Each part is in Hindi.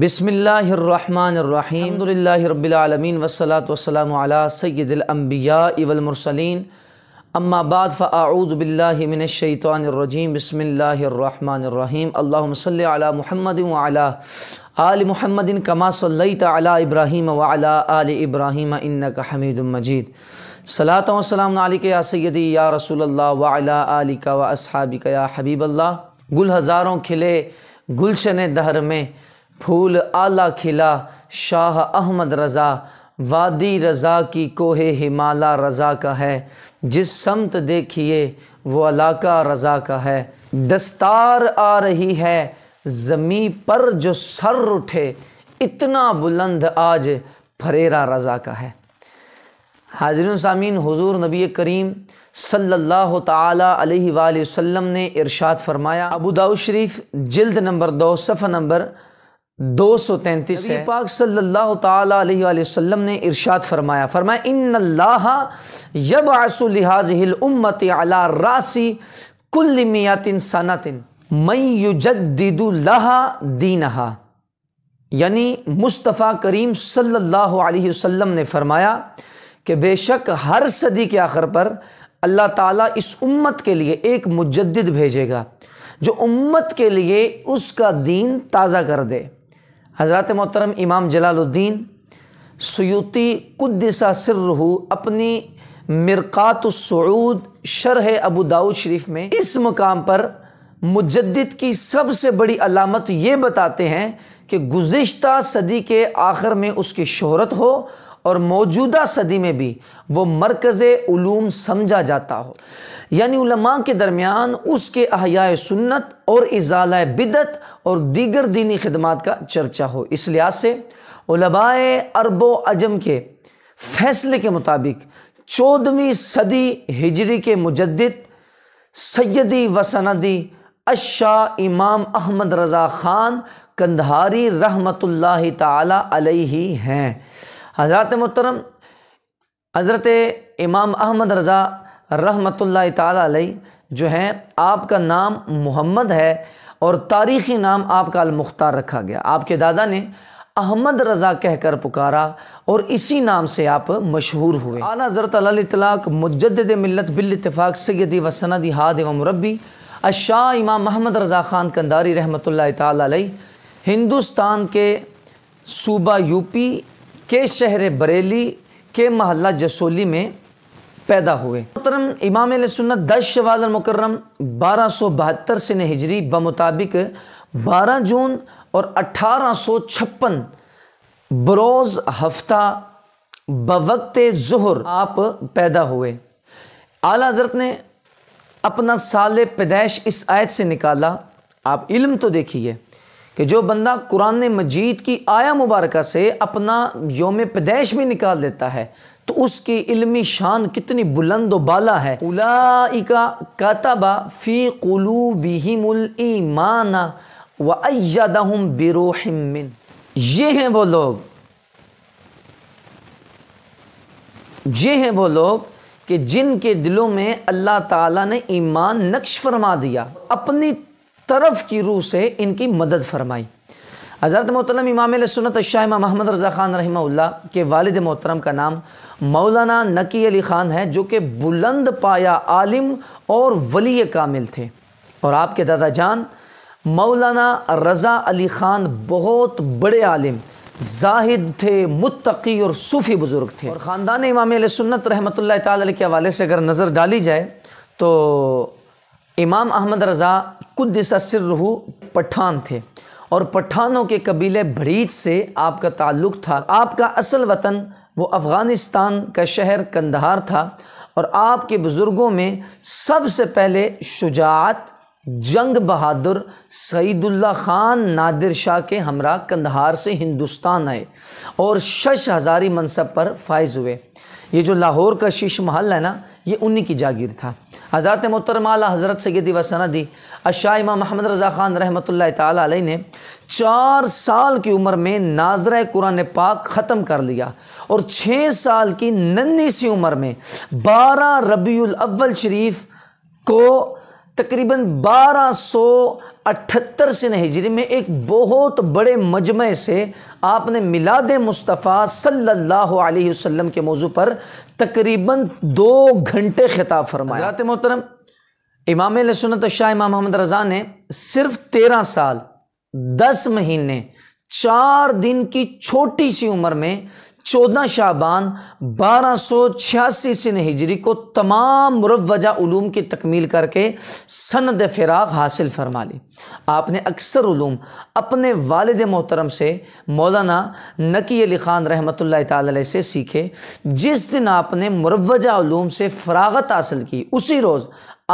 बसमिल्लाबीआलमीन वसलात वसलाम सैदम्बिया इवलमरसलिन अम्माबाद फ़ाऊज़बिल्लिमिनशैतरजीम बसमीम अल्लाम महमद आल महमदिन कमा सल्लई तला इब्राहीम वाला आल इब्राहीम इन्नक हमीद मजीद सलात वसलाम या सैदी या रसूल वाला आल का व असहाबिक या हबीबल्ला गुल हज़ारों खिले गुलशन दहर में फूल आला खिला शाह अहमद रज़ा वादी रज़ा की कोहे हिमाला रज़ा का है जिस समत देखिए वो अलाका रज़ा का है दस्तार आ रही है ज़मी पर जो सर उठे इतना बुलंद आज फरेरा रज़ा का है हाजिर सामीन हजूर नबी करीम सल्लल्लाहु अलैहि वसल्लम ने इरशाद फरमाया अबू दाऊ शरीफ जल्द नंबर दो सफ़ा नंबर दो सौ तैंतीस है पाक सल्लल्लाहु अलैहि वसल्लम ने इरशाद फरमाया फरमाया इन यब आसुलिहाजिल उम्मत अला रासी कुल मियातिन सनातिन मयुजदहा दीनहा यानी मुस्तफ़ा करीम सल्लल्लाहु अलैहि वसल्लम ने फरमाया कि बेशक हर सदी के आखिर पर अल्लाह ताला इस उम्मत के लिए एक मुजद्द भेजेगा जो उम्मत के लिए उसका दीन ताज़ा कर दे हज़रत मोहतरम इमाम जलालुद्दीन सयूती कुद्दसा सिर्रहू अपनी मरक़ातसूद शरह अबू दाऊद शरीफ में इस मकाम पर मुजद्द की सबसे बड़ी अलामत ये बताते हैं कि गुज्त सदी के आखिर में उसकी शहरत हो और मौजूदा सदी में भी वो मरकज़ समझा जाता हो यानी के दरमियान उसके अहिया सुन्नत और इजाला बिदत और दीगर दीनी खदमात का चर्चा हो इस लिहाज से उलबाए अरबो अजम के फैसले के मुताबिक चौदहवीं सदी हिजरी के मुजद सैदी वसनदी अशा इमाम अहमद रज़ा ख़ान कंधारी रहमत तलही हैं हज़रत मुहतरम हज़रत इमाम अहमद रज़ा रहमत तलही जो हैं आपका नाम मोहम्मद है और तारीख़ी नाम आपका अलमुख्तार रखा गया आपके दादा ने अहमद रज़ा कहकर पुकारा और इसी नाम से आप मशहूर हुए आना हज़रत तलाक मुजद मिलत बिलतफ़ाक़ सैदी वसनद हाद व मुरबी अशाह इमाम महमद रज़ा ख़ान कंदारी रहमत लाई हिंदुस्तान के सूबा यूपी के शहर बरेली के महल्ला जसोली में पैदा हुए मोहतरम इमाम सुन्नत दस शवाल मुकर्रम बारह सौ बहत्तर से हिजरी मुताबिक बारह जून और अठारह सौ छप्पन बरोज़ हफ्ता बवक्त जहर आप पैदा हुए आला हजरत ने अपना साल पैदाइश इस आयत से निकाला आप इल्म तो देखिए कि जो बंदा कुरान मजीद की आया मुबारक से अपना योम पैदाइश भी निकाल देता है तो उसकी इल्मी शान कितनी बुलंद बाला है उलाइका कतबा फ़ी क़लूबिहिमुलईमाना व अयदहम बिरोहिमिन ये हैं वो लोग ये हैं वो लोग कि जिनके दिलों में अल्लाह ताला ने ईमान नक्श फरमा दिया अपनी तरफ की रूह से इनकी मदद फरमाई हज़रत मोहतरम इमाम सुनत शाह महमद रज़ा ख़ान रही के वालद मोहतरम का नाम मौलाना नकी अली ख़ान हैं जो कि बुलंद पाया आलिम और वली कामिल थे और आपके दादा जान मौलाना रज़ा अली ख़ान बहुत बड़े आलिम जाहिद थे मुतकी और सूफ़ी बुज़ुर्ग थे और ख़ानदान इमाम सुन्नत रहमत ताल के हवाले से अगर नज़र डाली जाए तो इमाम अहमद रज़ा कुदसा सिर्रू पठान थे और पठानों के कबीले भरीच से आपका ताल्लुक़ था आपका असल वतन वो अफ़गानिस्तान का शहर कंदहार था और आपके बुज़ुर्गों में सबसे पहले शुजात जंग बहादुर सईदुल्ला ख़ान नादिर शाह के हमरा कंदहार से हिंदुस्तान आए और शश हज़ारी मनसब पर फायज़ हुए ये जो लाहौर का शीश महल है ना ये उन्हीं की जागीर था हज़रत मोहतरमा हज़रत सैदी दी अशा इमाम महमद रज़ा ख़ान रहमत ताली ने चार साल की उम्र में नाजर कुरान पाक ख़त्म कर लिया और छः साल की नन्ही सी उम्र में बारह रबी अव्वल शरीफ को तकरीबन 1278 सौ हिजरी में एक बहुत बड़े मजमे से आपने मिलाद मुस्तफ़ा सल्लल्लाहु अलैहि वसल्लम के मौजू पर तकरीबन दो घंटे खिताब फरमाया हजरत मोहतरम इमाम सुनत शाह इमाम मोहम्मद रज़ा ने सिर्फ तेरह साल दस महीने चार दिन की छोटी सी उम्र में चौदह शाबान बारह सौ छियासी सिन हिजरी को तमाम मुरवजा उलूम की तकमील करके सनद फ़िराग हासिल फरमा ली आपने अक्सर उलूम अपने वालद मोहतरम से मौलाना नकी अली ख़ान रहमत ला से सीखे जिस दिन आपने मुरवजा उलूम से फ़रागत हासिल की उसी रोज़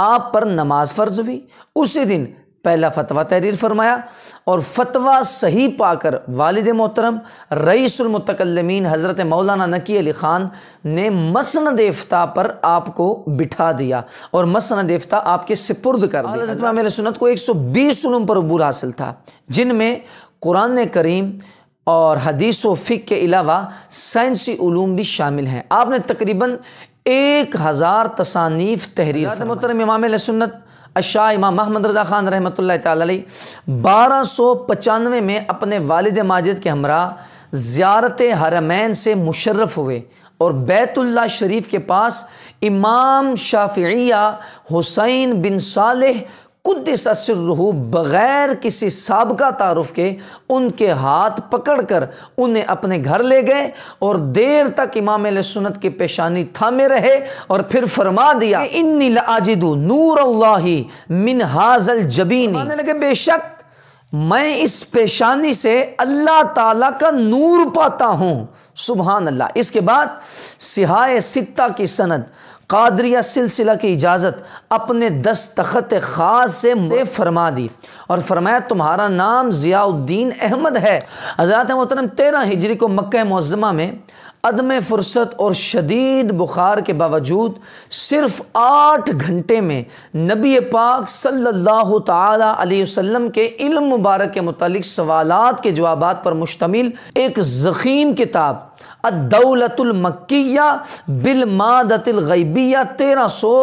आप पर नमाज फ़र्ज हुई उसी दिन पहला फतवा तहरीर फरमाया और फतवा सही पाकर वालद मोहतरम रईसमतकलमीन हज़रत मौलाना नकी अली ख़ान ने मसन देवता पर आपको बिठा दिया और मसन देवता आपके सिपुर्द कर दिया मेरे सुनत को एक सौ बीस जुलूम पर अबूर हासिल था जिनमें कुरान करीम और हदीस व फ़िक के अलावा साइंसी ूम भी शामिल हैं आपने तकरीबन एक हज़ार तसानीफ़ तहरीर मोहतरम इमाम सुन्नत अशा इमाम महमद रजा ख़ान रहमत लाई बारह सौ पचानवे में अपने वालद माजिद के हमरा ज़्यारत हरमैन से मुशर्रफ़ हुए और बैतुल्ला शरीफ के पास इमाम शाफिया हुसैन बिन साल कुद्दस असरहू बग़ैर किसी सबका तारफ़ के उनके हाथ पकड़ कर उन्हें अपने घर ले गए और देर तक इमाम सुनत की पेशानी थामे रहे और फिर फरमा दिया इन आजिदू नूर अल्लाह मिन हाजल जबीन लगे बेशक मैं इस पेशानी से अल्लाह ताला का नूर पाता हूँ सुबहान अल्लाह इसके बाद सिहाय सित्ता की सनद कादरिया सिलसिला की इजाज़त अपने दस्तखत ख़ास से मुझे फरमा दी और फरमाया तुम्हारा नाम ज़ियाउद्दीन अहमद है हजरात मोहतरम तेरह हिजरी को मक्का मुजमा में अदम फुर्सत और शदीद बुखार के बावजूद सिर्फ आठ घंटे में नबी पाक सल्लल्लाहु अलैहि वसल्लम के इल्म मुबारक के मतलब सवालात के जवाब पर मुश्तमिल एक ज़ख़ीम किताब अदौलतुलमक्या गैबिया तेरह सौ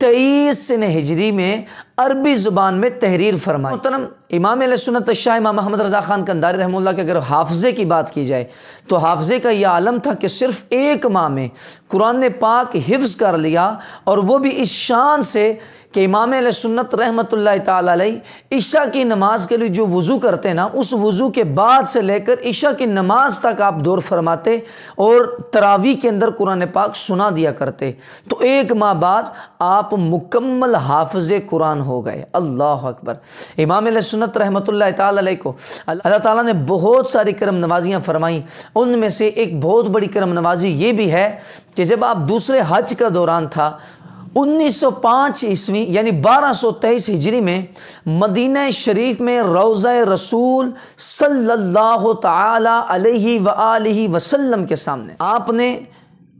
तेईस ने हिजरी में अरबी ज़ुबान में तहरीर फरमाई मोहतरम इमाम सुनत शाह इमाम महमद रज़ा ख़ान कंदार रहमुल्ला के अगर हाफज़े की बात की जाए तो हाफज़े का यह आलम था कि सिर्फ़ एक माह में कुरान पाक हिफ्ज़ कर लिया और वह भी इस शान से कि इमाम सुन्नत रहमत तशा की नमाज के लिए जो वज़ू करते ना उस वज़ू के बाद से लेकर ईशा की नमाज तक आप दौर फरमाते और तरावी के अंदर कुरान पाक सुना दिया करते तो एक माह बाद आप मुकम्मल हाफज कुरान हो गए अल्लाह अकबर इमाम सुन्नत रहमत तै को अल्लाह ताला ने बहुत सारी करम नवाजियाँ फरमाईं उनमें से एक बहुत बड़ी करम नवाजी ये भी है कि जब आप दूसरे हज का दौरान था 1905 ईस्वी यानी 1223 हिजरी में मदीना शरीफ में रोज़ रसूल सल्लल्लाहु ताला अलैहि अलैहि वसल्लम के सामने आपने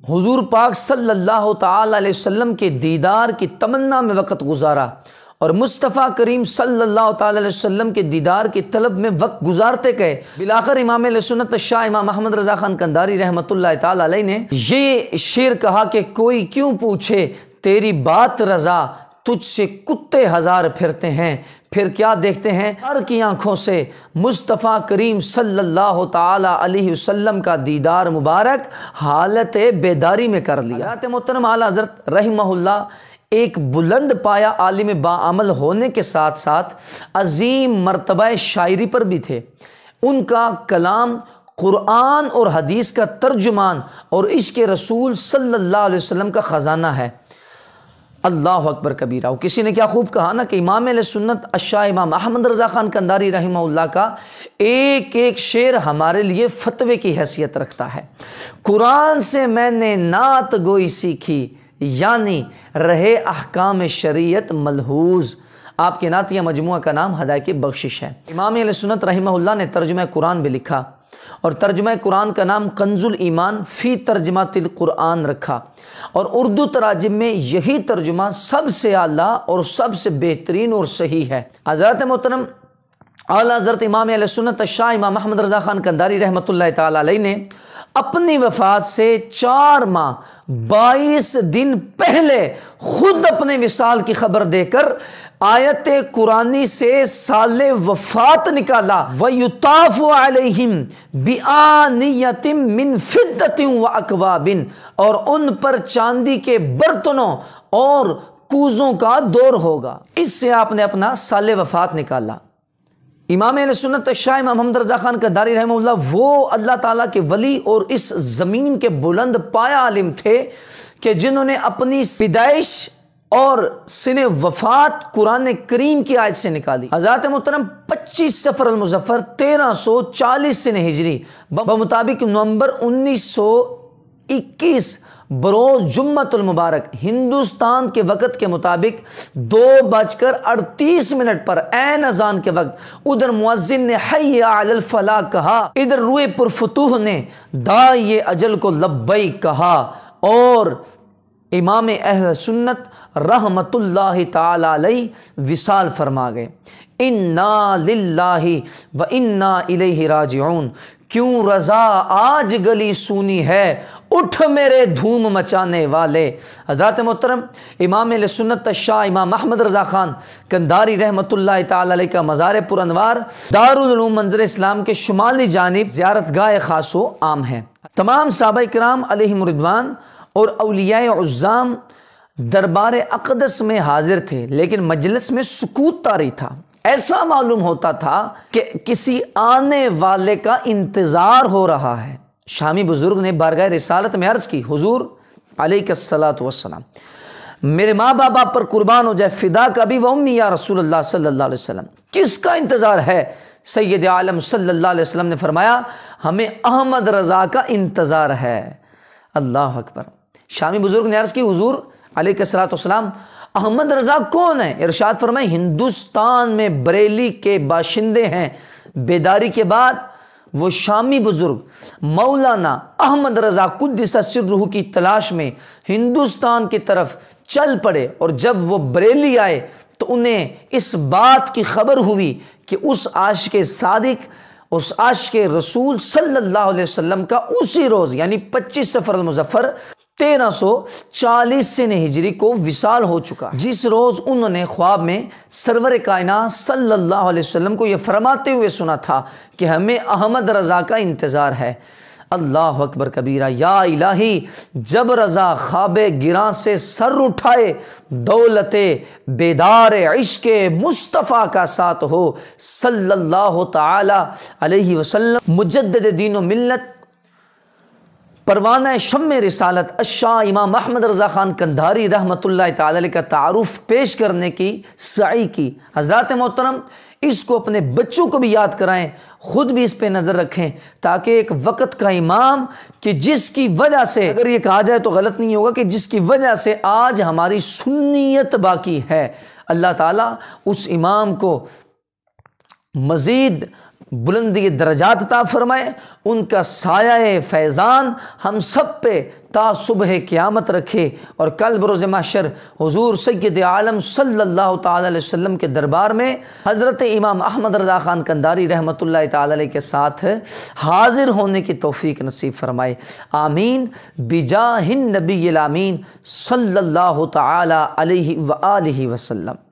हुजूर पाक सल्लल्लाहु ताला अलैहि वसल्लम के दीदार की तमन्ना में वक़्त गुजारा और मुस्तफ़ा करीम सल्लल्लाहु अलैहि वसल्लम के दीदार की तलब में वक्त गुजारते गए बिलाकर इमाम सुनत शाह इमाम अहमद रज़ा खान कंदारी रहमत ताली ने ये शेर कहा कि कोई क्यों पूछे तेरी बात रज़ा तुझसे कुत्ते हज़ार फिरते हैं फिर क्या देखते हैं हर की आंखों से मुस्तफ़ा करीम सल्लल्लाहु अलैहि वसल्लम का दीदार मुबारक हालत बेदारी में कर लिया हालत मोहतरम आला हज़रत रही एक बुलंद पाया आलिम बामल होने के साथ साथ अजीम मरतबा शायरी पर भी थे उनका कलाम क़ुरान और हदीस का तर्जुमान और इसके रसूल सल्लल्लाहु अलैहि वसल्लम का ख़जाना है अल्लाह अकबर कबीरा हो किसी ने क्या खूब कहा ना कि इमाम सुन्नत अशा इमाम अहमद रज़ा खान कंदारी रहमा का एक एक शेर हमारे लिए फतवे की हैसियत रखता है कुरान से मैंने नात गोई सीखी यानी रहे अहकाम शरीयत मलहूज़ आपके नातिया मजमू का नाम हदाय की बख्शिश है इमाम सुन्नत रही ने तर्जुम कुरान भी लिखा और तर्जम कुरान का नाम कंजुल ईमान फ़ी तर्जमा तिल कुरान रखा और उर्दू तराजम में यही तर्जुमा सबसे आला और सबसे बेहतरीन और सही है हज़रत मोहतरम अला हज़रत इमाम सुनत शाह इमाम अहमद रज़ा ख़ान कंदारी रहमत लाई ने अपनी वफात से चार माह बाईस दिन पहले खुद अपने मिसाल की खबर देकर आयत कुरानी से साल वफात निकाला वयुताफ़ अलहिम बियानीतिम मिन फिद्दतिम व अकवाबिन और उन पर चांदी के बर्तनों और कूज़ों का दौर होगा इससे आपने अपना साल वफात निकाला इमाम सुनत शाह इमाम हमद रजा खान का दारी रहम वो अल्लाह ताला के वली और इस ज़मीन के बुलंद पाया आलिम थे कि जिन्होंने अपनी पैदाइश और सिने वफात कुरान करीम की आयत से निकाली हजरत मोहतरम पच्चीस सफ़र मुजफ़र तेरह सौ चालीस सिने हिजरी बमुताबिक नवंबर उन्नीस सौ इक्कीस बरोज जुम्मतुलमबारक हिंदुस्तान के वक़्त के मुताबिक दो बजकर अड़तीस मिनट पर एन अजान के वक्त उधर मुआजिन ने फला कहा इधर रुए पुरफतूह ने दा ये अजल को लब्बई कहा और इमाम अहल सुन्नत रहमतुल्ला तई विसाल फरमा गए इन्ना लाही व इन्ना राजऊन क्यों रज़ा आज गली सूनी है उठ मेरे धूम मचाने वाले हज़रत मोहतरम इमाम सुन्नत शाह इमाम अहमद रज़ा ख़ान कंदारी रहमत ताली का मज़ार पुरनवार दारूम मंजर इस्लाम के शुमाली जानब ज्यारत गाह खासो आम है तमाम साहब कराम अलहमरदवान और उजाम दरबार अकदस में हाजिर थे लेकिन मजलिस में सकूत तारी था ऐसा मालूम होता था कि किसी आने वाले का इंतज़ार हो रहा है शामी बुज़ुर्ग ने बारगाह रिसालत में अर्ज़ की हजूर अलैहिस्सलात वसलम मेरे माँ बाप आप पर कुर्बान हो जाए फ़िदा का भी वम्मी या रसूल अल्लाह किसका इंतज़ार है सैद आलम सल्लाम ने फरमाया हमें अहमद रज़ा का इंतज़ार है अल्लाह अकबर शामी बुज़ुर्ग ने अर्ज़ की हजूर अलैहिस्सलाम अहमद रज़ा कौन है इरशाद फरमाए हिंदुस्तान में बरेली के बाशिंदे हैं बेदारी के बाद वो शामी बुज़ुर्ग मौलाना अहमद रज़ा रूह की तलाश में हिंदुस्तान की तरफ चल पड़े और जब वो बरेली आए तो उन्हें इस बात की खबर हुई कि उस आश के सादिक उस आश के रसूल सल्लल्लाहु अलैहि वसल्लम का उसी रोज़ यानी 25 सफ़र मुजफ़र तेरह से हिजरी को विशाल हो चुका जिस रोज उन्होंने ख्वाब में सरवर कायना सल्लल्लाहु अलैहि वसल्लम को यह फरमाते हुए सुना था कि हमें अहमद रज़ा का इंतज़ार है अल्लाह अकबर कबीरा या इलाही जब रज़ा खाब गिरा से सर उठाए दौलत बेदार इश्क मुस्तफ़ा का साथ हो सल्लल्लाहु सल्ला वसल्लम मुजद दीन मिल्लत परवान शम रसालत अशाह इमाम अहमद रज़ा ख़ान कंधारी रहमत लाई का तारफ़ पेश करने की सई की हज़रत मोहतरम इसको अपने बच्चों को भी याद कराएं ख़ुद भी इस पर नज़र रखें ताकि एक वक़्त का इमाम कि जिसकी वजह से अगर ये कहा जाए तो गलत नहीं होगा कि जिसकी वजह से आज हमारी सुनीत बाकी है अल्लाह ताली उस इमाम को मज़ीद बुलंदी दर्जात ता फरमाए उनका साया फैज़ान हम सब पे ता सुबह क़्यामत रखे और कल बरोज़ माशर हजूर सैद आलम सल्ला तसम के दरबार में हज़रत इमाम अहमद रजा ख़ान कंदारी रहमत ताली के साथ हाजिर होने की तोफ़ी नसीब फरमाए आमीन बिजा हिन नबी आमीन सल्ला तसल्म